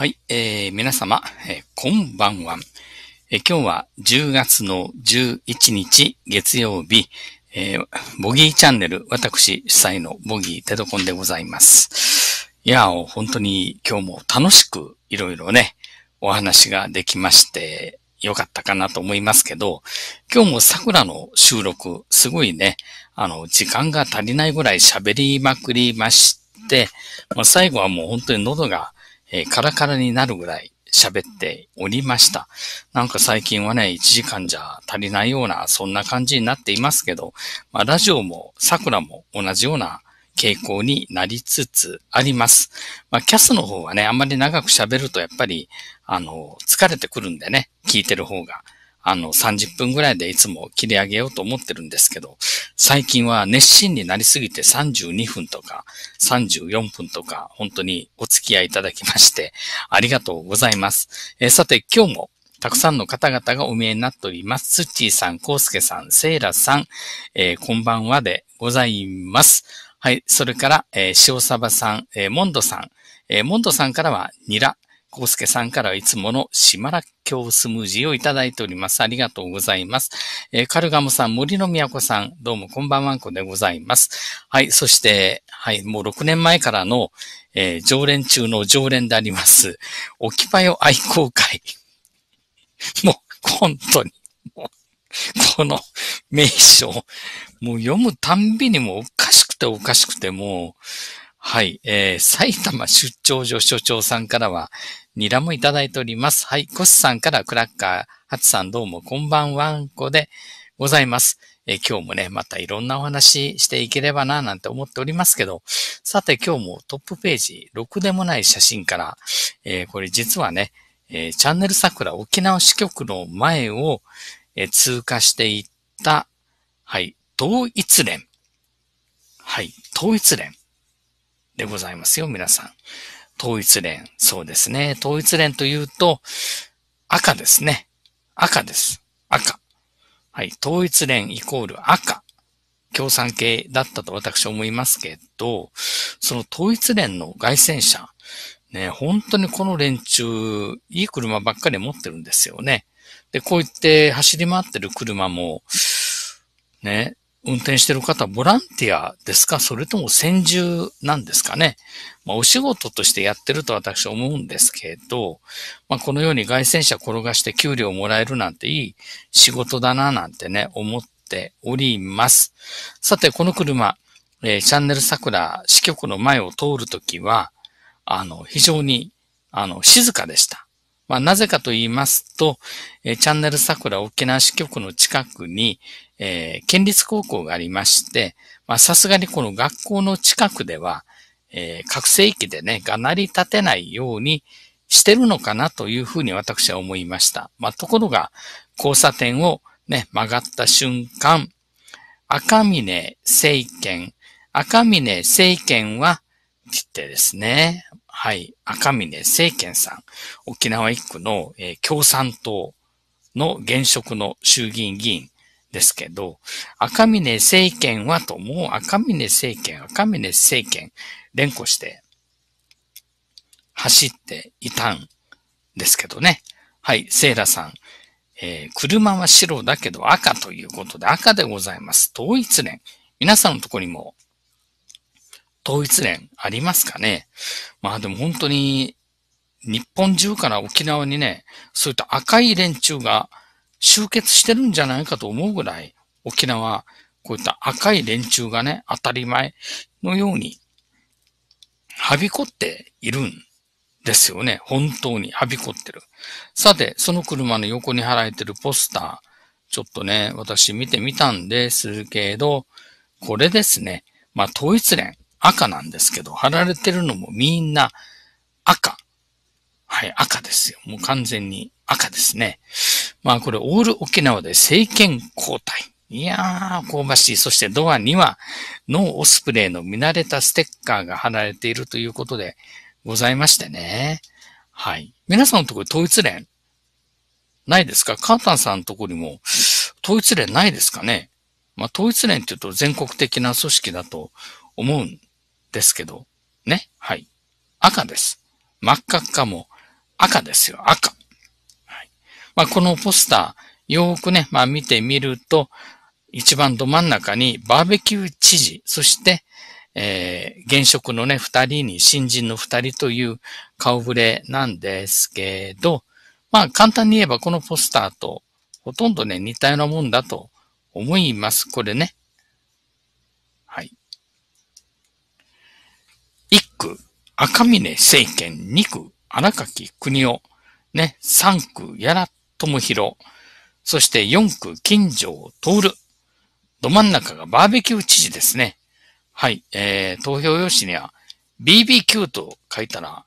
はい、えー、皆様、えー、こんばんは、えー、今日は10月の11日月曜日、えー、ボギーチャンネル、私主催のボギーテドコンでございます。いやー、本当に今日も楽しくいろいろね、お話ができまして、よかったかなと思いますけど、今日も桜の収録、すごいね、あの、時間が足りないぐらい喋りまくりまして、まあ、最後はもう本当に喉がえー、カラカラになるぐらい喋っておりました。なんか最近はね、1時間じゃ足りないような、そんな感じになっていますけど、まあ、ラジオも桜も同じような傾向になりつつあります。まあ、キャスの方はね、あんまり長く喋るとやっぱり、あの、疲れてくるんでね、聞いてる方が。あの、30分ぐらいでいつも切り上げようと思ってるんですけど、最近は熱心になりすぎて32分とか34分とか、本当にお付き合いいただきまして、ありがとうございます。えー、さて、今日もたくさんの方々がお見えになっております。ツッチーさん、コウスケさん、セイラさん、えー、こんばんはでございます。はい、それから、えー、塩サバさん、えー、モンドさん、えー、モンドさんからはニラ、コウスケさんからいつもの島らっきょうスムージーをいただいております。ありがとうございます。えー、カルガモさん、森の都さん、どうもこんばんはんこでございます。はい、そして、はい、もう6年前からの、えー、常連中の常連であります、オきパよ愛好会。もう、本当に、この名称、もう読むたんびにもおかしくておかしくてもう、はい、えー、埼玉出張所所長さんからは、ニラもいただいております。はい、コスさんからクラッカー、ハツさんどうもこんばんはんこでございます。え今日もね、またいろんなお話していければな、なんて思っておりますけど、さて今日もトップページ、ろくでもない写真から、えー、これ実はね、えー、チャンネル桜沖縄支局の前を、え通過していった、はい、統一連。はい、統一連でございますよ、皆さん。統一連。そうですね。統一連というと、赤ですね。赤です。赤。はい。統一連イコール赤。共産系だったと私は思いますけど、その統一連の外戦車、ね、本当にこの連中、いい車ばっかり持ってるんですよね。で、こう言って走り回ってる車も、ね、運転してる方ボランティアですかそれとも先住なんですかねまあ、お仕事としてやってると私思うんですけど、まあ、このように外線車転がして給料もらえるなんていい仕事だななんてね、思っております。さて、この車、えー、チャンネル桜支局の前を通るときは、あの、非常に、あの、静かでした。まあ、なぜかと言いますと、えチャンネル桜沖縄支局の近くに、えー、県立高校がありまして、まあ、さすがにこの学校の近くでは、えー、覚醒域でね、がなり立てないようにしてるのかなというふうに私は思いました。まあ、ところが、交差点をね、曲がった瞬間、赤峰聖剣、赤峰聖剣は、切ってですね、はい、赤峰政権さん、沖縄一区の、えー、共産党の現職の衆議院議員ですけど、赤峰政権はと、もう赤峰政権、赤峰政権、連呼して走っていたんですけどね。はい、セイラさん、えー、車は白だけど赤ということで赤でございます。統一連。皆さんのところにも統一連ありますかねまあでも本当に日本中から沖縄にね、そういった赤い連中が集結してるんじゃないかと思うぐらい、沖縄、こういった赤い連中がね、当たり前のように、はびこっているんですよね。本当にはびこってる。さて、その車の横に貼られてるポスター、ちょっとね、私見てみたんですけど、これですね。まあ、統一連。赤なんですけど、貼られてるのもみんな赤。はい、赤ですよ。もう完全に赤ですね。まあこれ、オール沖縄で政権交代。いやー、香ばしい。そしてドアには、ノーオスプレイの見慣れたステッカーが貼られているということでございましてね。はい。皆さんのところ統一連、ないですかカータンさんのところにも、統一連ないですかねまあ、統一連って言うと全国的な組織だと思うんですけど、ね。はい。赤です。真っ赤っかも赤ですよ。赤。はい。まあ、このポスター、よーくね、まあ、見てみると、一番ど真ん中にバーベキュー知事、そして、えー、現職のね、二人に新人の二人という顔ぶれなんですけど、まあ簡単に言えばこのポスターとほとんどね、似たようなもんだと思います。これね。一区、赤峰聖剣、二区、荒垣国夫、ね、三区、やら智弘、そして四区、金城徹、ど真ん中がバーベキュー知事ですね。はい、えー、投票用紙には BBQ と書いたら、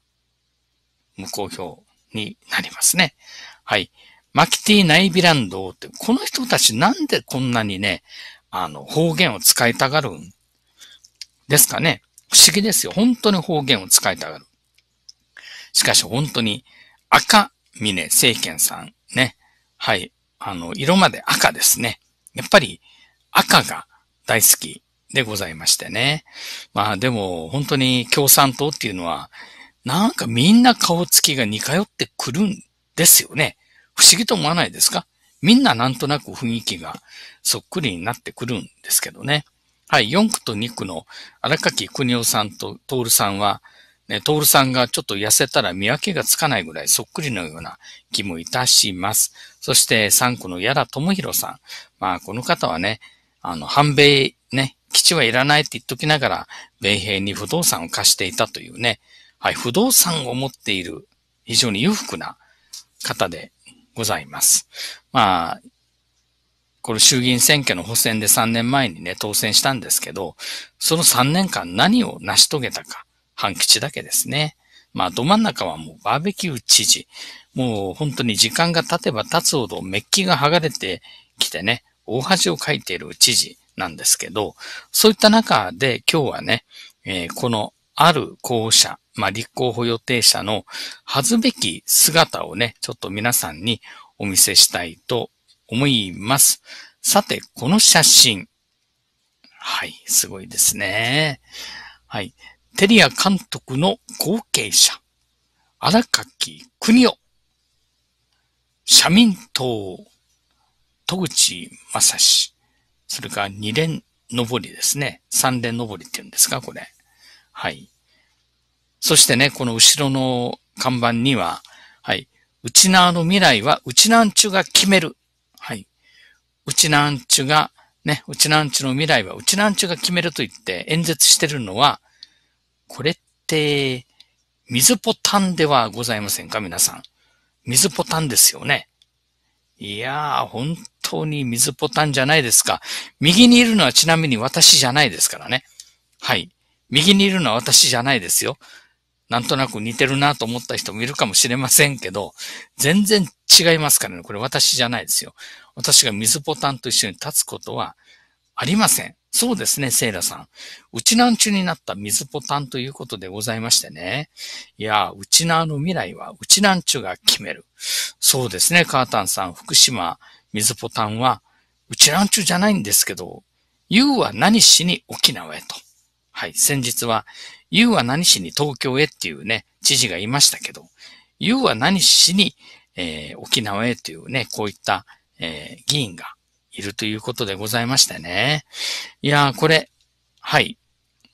無効票になりますね。はい。マキティ・ナイビランドって、この人たちなんでこんなにね、あの、方言を使いたがるんですかね。不思議ですよ。本当に方言を使いたがる。しかし本当に赤峰聖権さんね。はい。あの、色まで赤ですね。やっぱり赤が大好きでございましてね。まあでも本当に共産党っていうのはなんかみんな顔つきが似通ってくるんですよね。不思議と思わないですかみんななんとなく雰囲気がそっくりになってくるんですけどね。はい、4区と2区の荒垣邦夫さんと徹さんは、ね、徹さんがちょっと痩せたら見分けがつかないぐらいそっくりのような気もいたします。そして3区の矢田智弘さん。まあ、この方はね、あの、反米ね、基地はいらないって言っときながら、米兵に不動産を貸していたというね、はい、不動産を持っている非常に裕福な方でございます。まあ、これ衆議院選挙の補選で3年前にね、当選したんですけど、その3年間何を成し遂げたか、半吉だけですね。まあ、ど真ん中はもうバーベキュー知事。もう本当に時間が経てば経つほどメッキが剥がれてきてね、大恥をかいている知事なんですけど、そういった中で今日はね、えー、このある候補者、まあ、立候補予定者の恥ずべき姿をね、ちょっと皆さんにお見せしたいと思います。さて、この写真。はい、すごいですね。はい。テリア監督の後継者、荒垣邦夫、社民党、戸口正史、それから二連上りですね。三連上りって言うんですか、これ。はい。そしてね、この後ろの看板には、はい。内縄の未来は内縄中が決めるうちなんちゅが、ね、うちなんちゅの未来はうちなんちゅが決めると言って演説してるのは、これって、水ポタンではございませんか皆さん。水ポタンですよね。いやー、本当に水ポタンじゃないですか。右にいるのはちなみに私じゃないですからね。はい。右にいるのは私じゃないですよ。なんとなく似てるなと思った人もいるかもしれませんけど、全然違いますからね。これ私じゃないですよ。私が水ボタンと一緒に立つことはありません。そうですね、セイラさん。うちなんちゅになった水ボタンということでございましてね。いや、うちなの未来はうちなんちゅが決める。そうですね、カータンさん。福島、水ボタンは、うちなんちゅじゃないんですけど、y うは何しに沖縄へと。はい、先日は、y うは何しに東京へっていうね、知事がいましたけど、y うは何しに、えー、沖縄へというね、こういったえー、議員がいるということでございましてね。いやー、これ、はい。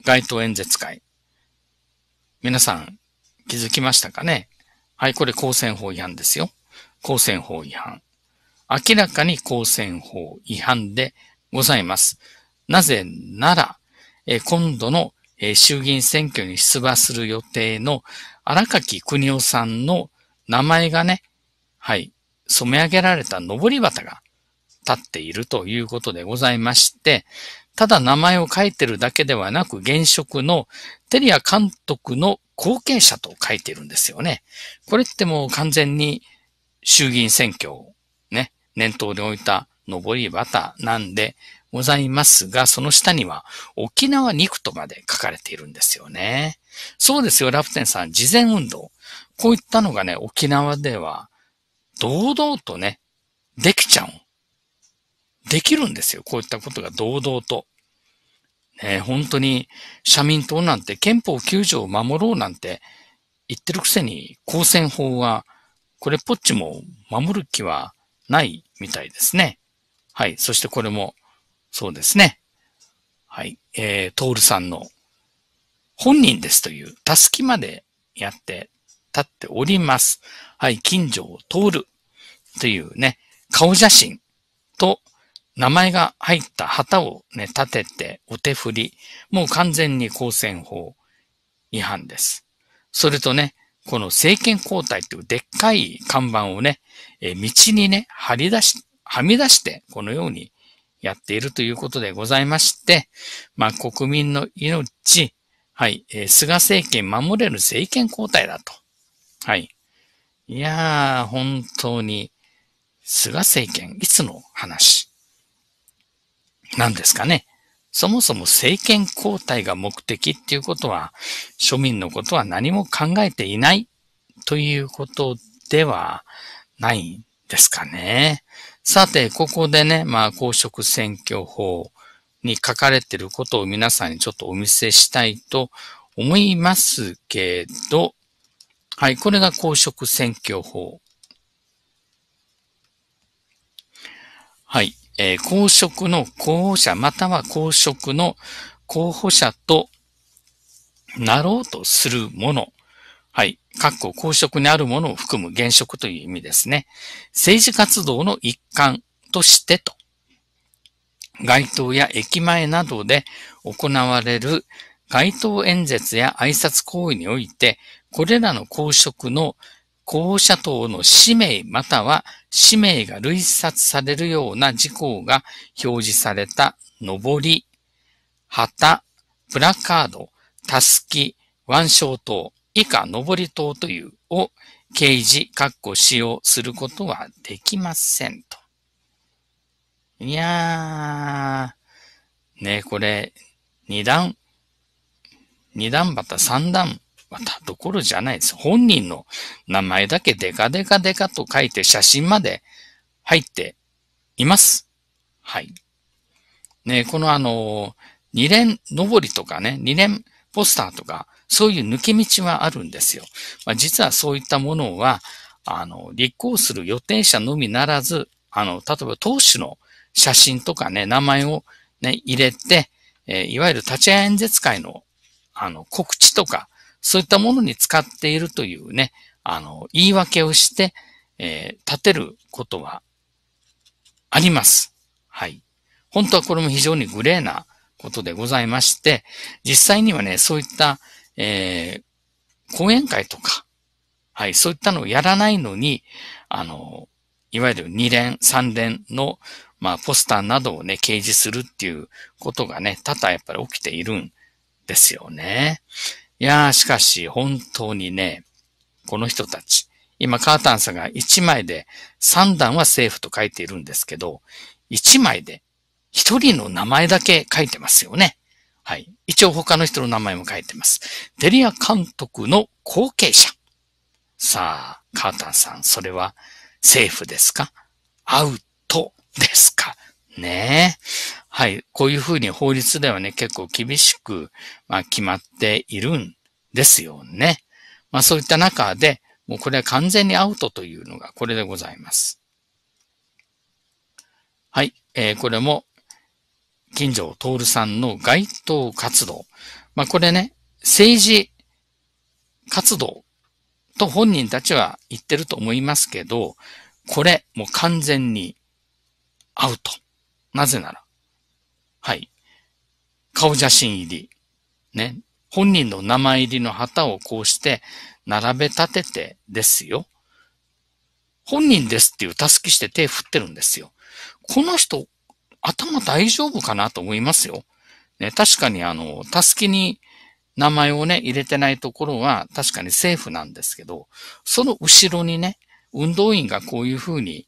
街頭演説会。皆さん、気づきましたかねはい、これ公選法違反ですよ。公選法違反。明らかに公選法違反でございます。なぜなら、え今度の、え衆議院選挙に出馬する予定の荒垣邦夫さんの名前がね、はい、染め上げられた登り旗が立っているということでございまして、ただ名前を書いてるだけではなく、現職のテリア監督の後継者と書いてるんですよね。これってもう完全に衆議院選挙をね、念頭に置いた上り旗なんでございますが、その下には沖縄2区とまで書かれているんですよね。そうですよ、ラプテンさん、事前運動。こういったのがね、沖縄では堂々とね、できちゃう。できるんですよ。こういったことが堂々と。ね、本当に社民党なんて憲法9条を守ろうなんて言ってるくせに公選法はこれっぽっちも守る気はないみたいですね。はい。そしてこれもそうですね。はい。えー、トールさんの本人ですという、たすきまでやって立っております。はい、近所を通るというね、顔写真と名前が入った旗をね、立ててお手振り。もう完全に公選法違反です。それとね、この政権交代というでっかい看板をね、え道にね、張り出し、はみ出して、このようにやっているということでございまして、まあ国民の命、はい、え菅政権守れる政権交代だとはい。いやー、本当に、菅政権、いつの話なんですかね。そもそも政権交代が目的っていうことは、庶民のことは何も考えていないということではないんですかね。さて、ここでね、まあ、公職選挙法に書かれていることを皆さんにちょっとお見せしたいと思いますけど、はい、これが公職選挙法。はい、えー、公職の候補者または公職の候補者となろうとするもの。はい。括弧公職にあるものを含む現職という意味ですね。政治活動の一環としてと。街頭や駅前などで行われる街頭演説や挨拶行為において、これらの公職の候補者等の氏名または氏名が類殺されるような事項が表示された上り、旗、プラカード、たすき、腕章等、以下上り等というを掲示、括弧使用することはできませんと。いやー、ねこれ、二段、二段旗、三段、またどころじゃないです。本人の名前だけデカデカデカと書いて写真まで入っています。はい。ね、このあの、二連上りとかね、二連ポスターとか、そういう抜け道はあるんですよ。まあ、実はそういったものは、あの、立候補する予定者のみならず、あの、例えば党首の写真とかね、名前をね、入れて、えー、いわゆる立ち会い演説会の、あの、告知とか、そういったものに使っているというね、あの、言い訳をして、えー、立てることはあります。はい。本当はこれも非常にグレーなことでございまして、実際にはね、そういった、えー、講演会とか、はい、そういったのをやらないのに、あの、いわゆる2連、3連の、まあ、ポスターなどをね、掲示するっていうことがね、多々やっぱり起きているんですよね。いやー、しかし、本当にね、この人たち、今、カータンさんが1枚で3段はセーフと書いているんですけど、1枚で1人の名前だけ書いてますよね。はい。一応他の人の名前も書いてます。デリア監督の後継者。さあ、カータンさん、それはセーフですかアウトですかねえ。はい、こういうふうに法律ではね、結構厳しく、まあ、決まっているんですよね。まあ、そういった中で、もうこれは完全にアウトというのがこれでございます。はい、えー、これも、金城徹さんの街頭活動。まあ、これね、政治活動と本人たちは言ってると思いますけど、これもう完全にアウト。なぜなら、はい。顔写真入り。ね。本人の名前入りの旗をこうして並べ立ててですよ。本人ですっていうタスキして手振ってるんですよ。この人、頭大丈夫かなと思いますよ。ね、確かにあの、タスキに名前をね、入れてないところは確かにセーフなんですけど、その後ろにね、運動員がこういうふうに、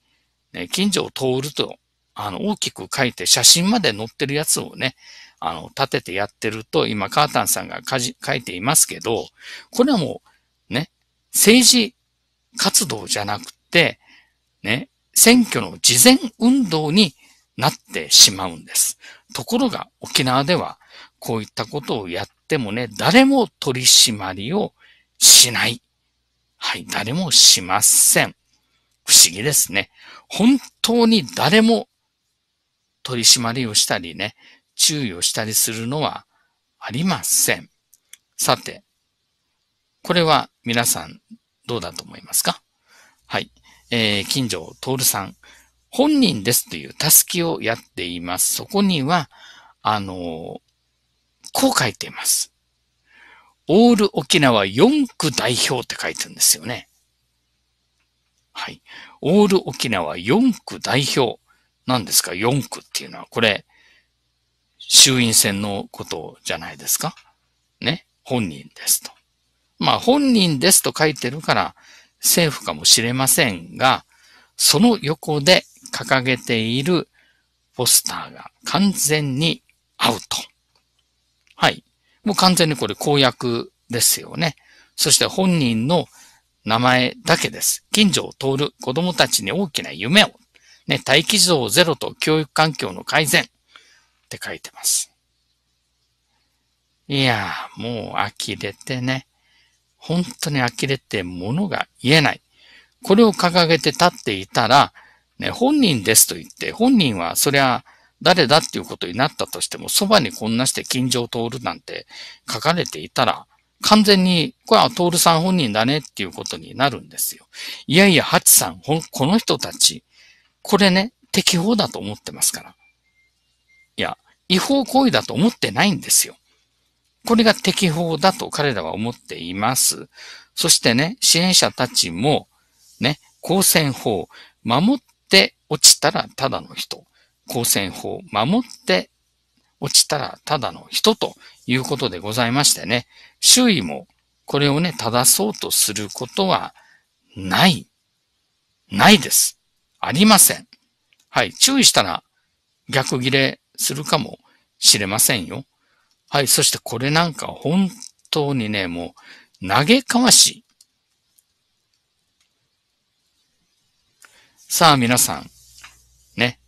ね、近所を通るとあの、大きく書いて写真まで載ってるやつをね、あの、立ててやってると、今、カータンさんが書いていますけど、これはもう、ね、政治活動じゃなくて、ね、選挙の事前運動になってしまうんです。ところが、沖縄では、こういったことをやってもね、誰も取り締まりをしない。はい、誰もしません。不思議ですね。本当に誰も取り締まりをしたりね、注意をしたりするのはありません。さて、これは皆さんどうだと思いますかはい。えー、近所徹さん。本人ですというタスキをやっています。そこには、あのー、こう書いています。オール沖縄4区代表って書いてるんですよね。はい。オール沖縄4区代表。何ですか四区っていうのは、これ、衆院選のことじゃないですかね。本人ですと。まあ、本人ですと書いてるから、政府かもしれませんが、その横で掲げているポスターが完全にアウト。はい。もう完全にこれ公約ですよね。そして本人の名前だけです。近所を通る子供たちに大きな夢をね、待機児童ゼロと教育環境の改善って書いてます。いやもう呆れてね。本当に呆れて物が言えない。これを掲げて立っていたら、ね、本人ですと言って、本人はそりゃ誰だっていうことになったとしても、そばにこんなして近所を通るなんて書かれていたら、完全に、これは徹さん本人だねっていうことになるんですよ。いやいや、ハチさん、この人たち、これね、適法だと思ってますから。いや、違法行為だと思ってないんですよ。これが適法だと彼らは思っています。そしてね、支援者たちも、ね、公選法、守って落ちたらただの人。公選法、守って落ちたらただの人ということでございましてね、周囲もこれをね、正そうとすることはない。ないです。ありません。はい。注意したら逆切れするかもしれませんよ。はい。そしてこれなんか本当にね、もう嘆かわしい。さあ皆さん、ね。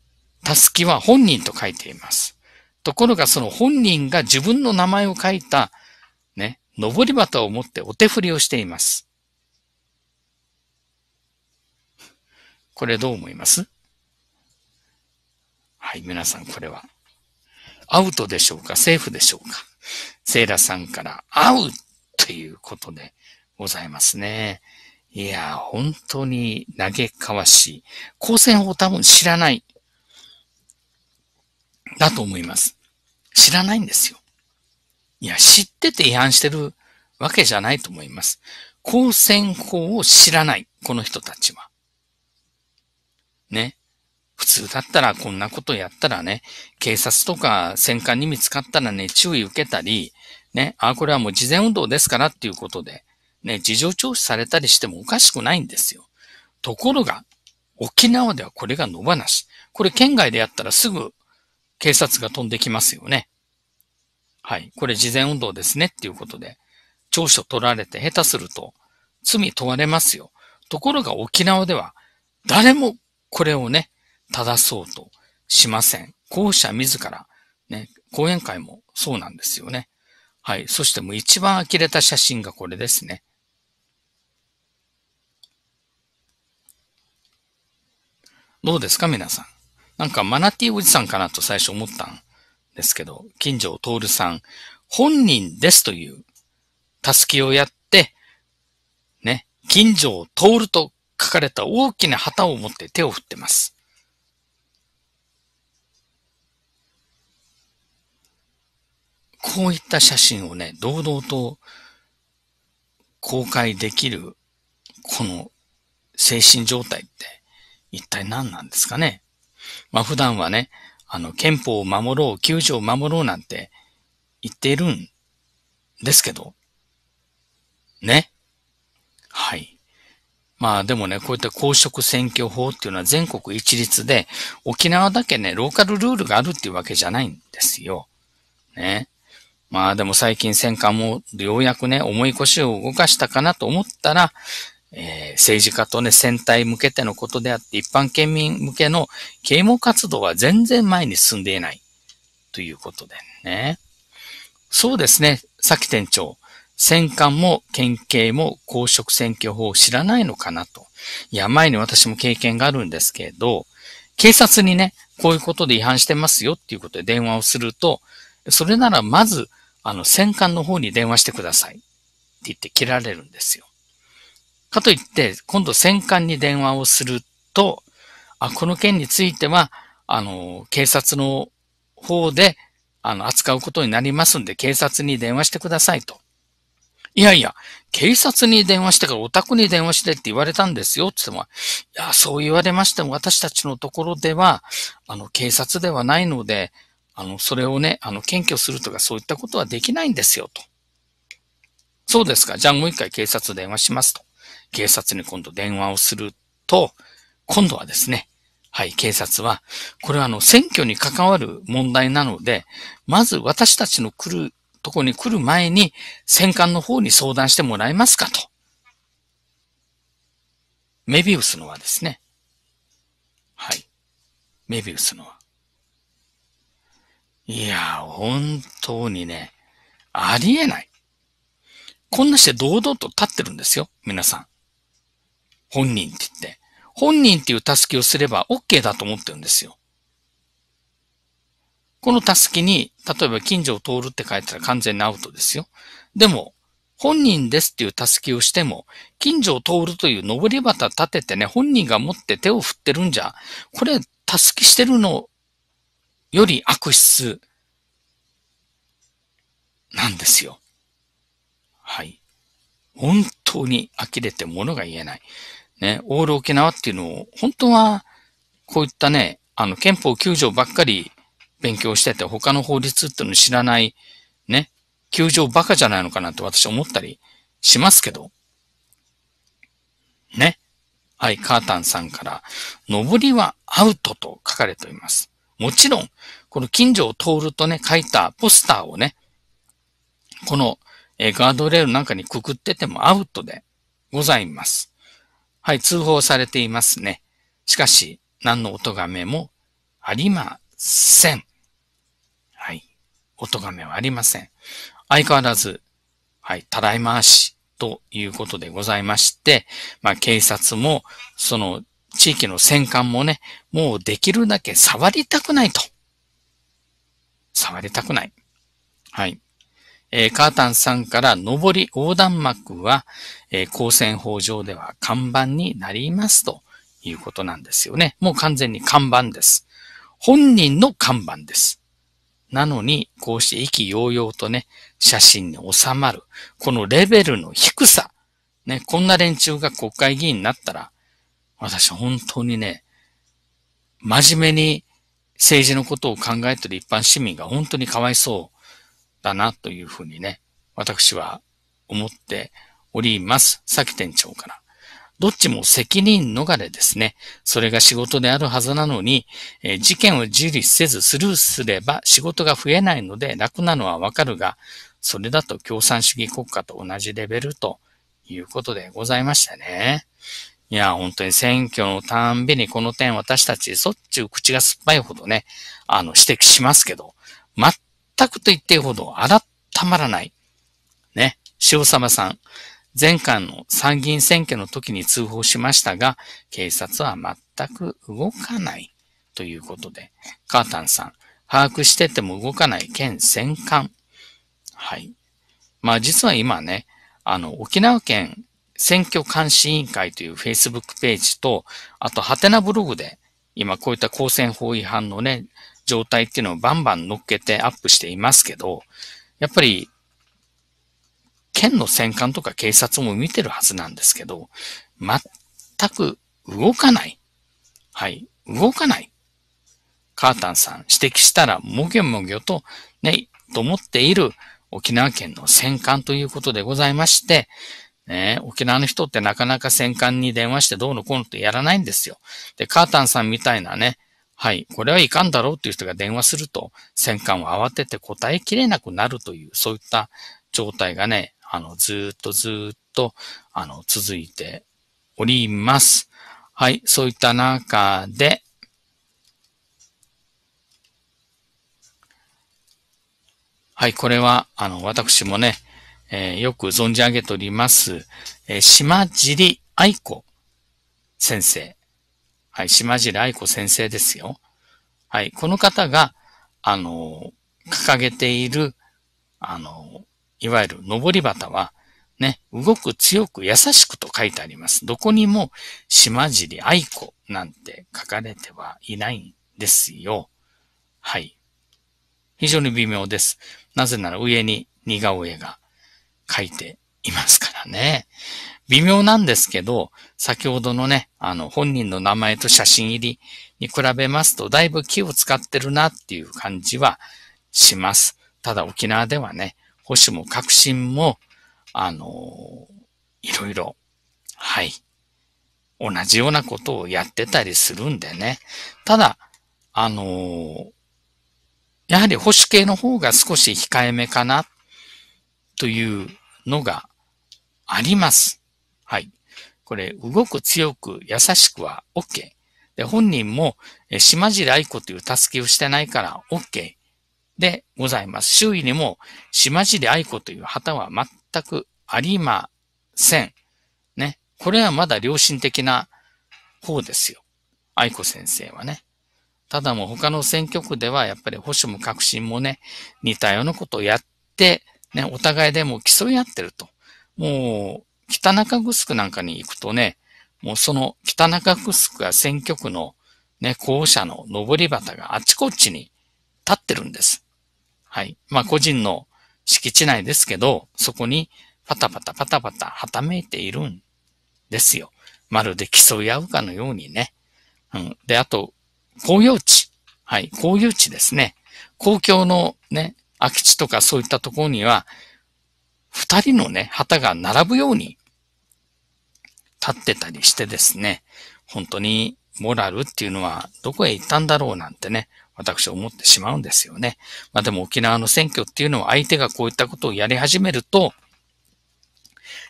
たすきは本人と書いています。ところがその本人が自分の名前を書いた、ね、登り旗を持ってお手振りをしています。これどう思いますはい、皆さんこれは。アウトでしょうかセーフでしょうかセイラさんから、アウということでございますね。いや、本当に嘆かわしい。光線法多分知らない。だと思います。知らないんですよ。いや、知ってて違反してるわけじゃないと思います。光線法を知らない。この人たちは。ね。普通だったらこんなことやったらね、警察とか戦艦に見つかったらね、注意受けたり、ね、あ、これはもう事前運動ですからっていうことで、ね、事情聴取されたりしてもおかしくないんですよ。ところが、沖縄ではこれが野放し。これ県外でやったらすぐ警察が飛んできますよね。はい。これ事前運動ですねっていうことで、聴取取られて下手すると罪問われますよ。ところが沖縄では誰もこれをね、正そうとしません。校舎自ら、ね、講演会もそうなんですよね。はい。そしてもう一番呆れた写真がこれですね。どうですか皆さん。なんかマナティーおじさんかなと最初思ったんですけど、近所徹さん、本人ですという、助けをやって、ね、近所を通ると書かれた大きな旗を持って手を振ってます。こういった写真をね、堂々と公開できる、この精神状態って一体何なんですかね。まあ普段はね、あの憲法を守ろう、救助を守ろうなんて言っているんですけど、ね。はい。まあでもね、こういった公職選挙法っていうのは全国一律で、沖縄だけね、ローカルルールがあるっていうわけじゃないんですよ。ね。まあでも最近戦艦もようやくね、重い腰を動かしたかなと思ったら、えー、政治家とね、戦隊向けてのことであって、一般県民向けの啓蒙活動は全然前に進んでいない。ということでね。そうですね、さき店長。戦艦も県警も公職選挙法を知らないのかなと。いや、前に私も経験があるんですけど、警察にね、こういうことで違反してますよっていうことで電話をすると、それならまず、あの、戦艦の方に電話してくださいって言って切られるんですよ。かといって、今度戦艦に電話をすると、あ、この件については、あの、警察の方で、あの、扱うことになりますんで、警察に電話してくださいと。いやいや、警察に電話してからお宅に電話してって言われたんですよって言っても、いや、そう言われましても私たちのところでは、あの、警察ではないので、あの、それをね、あの、検挙するとかそういったことはできないんですよと。そうですか。じゃあもう一回警察電話しますと。警察に今度電話をすると、今度はですね、はい、警察は、これはあの、選挙に関わる問題なので、まず私たちの来るとこに来る前に、戦艦の方に相談してもらえますかと。メビウスの輪ですね。はい。メビウスの輪。いやー、本当にね、ありえない。こんなして堂々と立ってるんですよ、皆さん。本人って言って。本人っていうタスキをすれば OK だと思ってるんですよ。このたすきに、例えば近所を通るって書いてたら完全にアウトですよ。でも、本人ですっていうたすきをしても、近所を通るという登り旗立ててね、本人が持って手を振ってるんじゃ、これ、たすきしてるのより悪質なんですよ。はい。本当に呆れて物が言えない。ね、オール沖縄っていうのを、本当は、こういったね、あの、憲法9条ばっかり勉強してて、他の法律っていうの知らない、ね、球場バカじゃないのかなって私思ったりしますけど。ね。はい、カータンさんから、上りはアウトと書かれております。もちろん、この近所を通るとね、書いたポスターをね、この、えガードレールなんかにくくっててもアウトでございます。はい、通報されていますね。しかし、何の音が目もありません。おがめはありません。相変わらず、はい、たらい回しということでございまして、まあ、警察も、その地域の戦艦もね、もうできるだけ触りたくないと。触りたくない。はい。えー、カータンさんから上り横断幕は、えー、光線法上では看板になりますということなんですよね。もう完全に看板です。本人の看板です。なのに、こうして意気揚々とね、写真に収まる。このレベルの低さ。ね、こんな連中が国会議員になったら、私本当にね、真面目に政治のことを考えている一般市民が本当にかわいそうだなというふうにね、私は思っております。さき店長から。どっちも責任逃れですね。それが仕事であるはずなのに、えー、事件を自立せずスルーすれば仕事が増えないので楽なのはわかるが、それだと共産主義国家と同じレベルということでございましたね。いや、本当に選挙のたんびにこの点私たち、そっちゅう口が酸っぱいほどね、あの、指摘しますけど、全くと言っていいほど、あらたまらない。ね、塩様さん。前回の参議院選挙の時に通報しましたが、警察は全く動かないということで、カータンさん、把握してても動かない県戦艦。はい。まあ実は今ね、あの、沖縄県選挙監視委員会という Facebook ページと、あと、ハテナブログで、今こういった公選法違反のね、状態っていうのをバンバン乗っけてアップしていますけど、やっぱり県の戦艦とか警察も見てるはずなんですけど、全く動かない。はい、動かない。カータンさん、指摘したら、もぎょもぎょと、ね、と思っている沖縄県の戦艦ということでございまして、ね、沖縄の人ってなかなか戦艦に電話してどうのこうのってやらないんですよ。で、カータンさんみたいなね、はい、これはいかんだろうっていう人が電話すると、戦艦を慌てて答えきれなくなるという、そういった状態がね、あの、ずっとずっと、あの、続いております。はい、そういった中で、はい、これは、あの、私もね、えー、よく存じ上げております、えー、島尻愛子先生。はい、島尻愛子先生ですよ。はい、この方が、あの、掲げている、あの、いわゆる上り旗は、ね、動く強く優しくと書いてあります。どこにも島尻愛子なんて書かれてはいないんですよ。はい。非常に微妙です。なぜなら上に似顔絵が書いていますからね。微妙なんですけど、先ほどのね、あの、本人の名前と写真入りに比べますと、だいぶ気を使ってるなっていう感じはします。ただ沖縄ではね、保守も革新も、あのいろいろ、はい。同じようなことをやってたりするんでね。ただ、あのやはり保守系の方が少し控えめかな、というのがあります。はい。これ、動く強く優しくは OK。で、本人も、え島尻愛子という助けをしてないから OK。でございます。周囲にも、島地で愛子という旗は全くありません。ね。これはまだ良心的な方ですよ。愛子先生はね。ただもう他の選挙区ではやっぱり保守も革新もね、似たようなことをやって、ね、お互いでも競い合ってると。もう、北中城なんかに行くとね、もうその北中城が選挙区のね、候補者の登り旗があちこちに立ってるんです。はい。まあ、個人の敷地内ですけど、そこにパタパタパタパタはためいているんですよ。まるで競い合うかのようにね。うん。で、あと、公用地。はい。公用地ですね。公共のね、空き地とかそういったところには、二人のね、旗が並ぶように立ってたりしてですね、本当にモラルっていうのはどこへ行ったんだろうなんてね、私は思ってしまうんですよね。まあでも沖縄の選挙っていうのは相手がこういったことをやり始めると、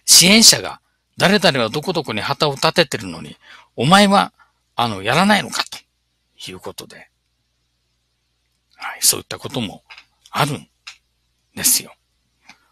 支援者が誰々はどこどこに旗を立ててるのに、お前は、あの、やらないのかということで、はい、そういったこともあるんですよ。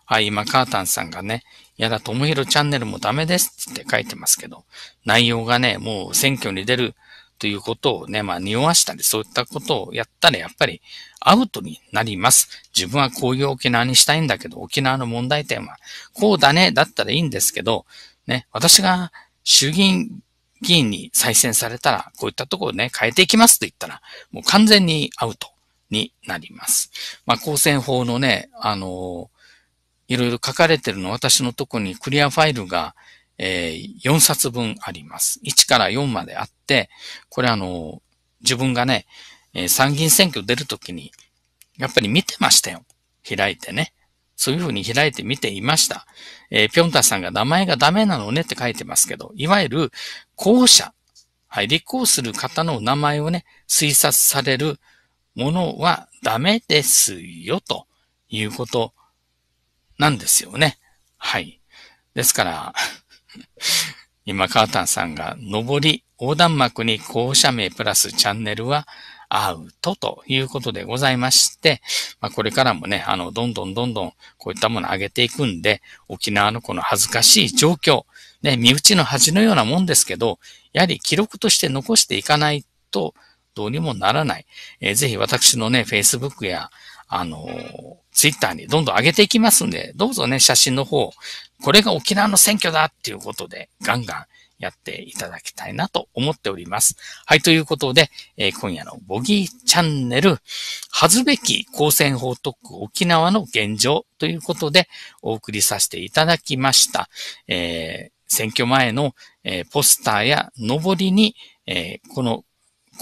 はい、今、カータンさんがね、やだ、ともひろチャンネルもダメですって書いてますけど、内容がね、もう選挙に出るということをね、まあ匂わしたり、そういったことをやったらやっぱりアウトになります。自分はこういう沖縄にしたいんだけど、沖縄の問題点はこうだね、だったらいいんですけど、ね、私が衆議院議員に再選されたら、こういったところをね、変えていきますと言ったら、もう完全にアウトになります。まあ、公選法のね、あの、いろいろ書かれてるの、私のとこにクリアファイルがえー、4冊分あります。1から4まであって、これあの、自分がね、えー、参議院選挙出るときに、やっぱり見てましたよ。開いてね。そういうふうに開いて見ていました。えー、ぴょんたさんが名前がダメなのねって書いてますけど、いわゆる候補者、はい、立候補する方の名前をね、推察されるものはダメですよ、ということなんですよね。はい。ですから、今、カータンさんが、上り、横断幕に校舎名プラスチャンネルはアウトということでございまして、まあ、これからもね、あの、どんどんどんどんこういったものを上げていくんで、沖縄のこの恥ずかしい状況、ね、身内の恥のようなもんですけど、やはり記録として残していかないとどうにもならない。えー、ぜひ私のね、Facebook や、あのーツイッターにどんどん上げていきますんで、どうぞね、写真の方、これが沖縄の選挙だっていうことで、ガンガンやっていただきたいなと思っております。はい、ということで、えー、今夜のボギーチャンネル、はずべき公選法特区沖縄の現状ということでお送りさせていただきました。えー、選挙前の、えー、ポスターや上りに、えこの、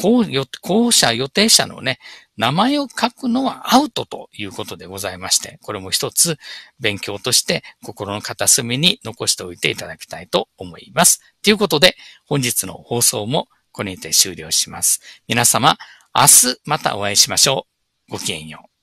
候者予定者のね、名前を書くのはアウトということでございまして、これも一つ勉強として心の片隅に残しておいていただきたいと思います。ということで、本日の放送もこれにて終了します。皆様、明日またお会いしましょう。ごきげんよう。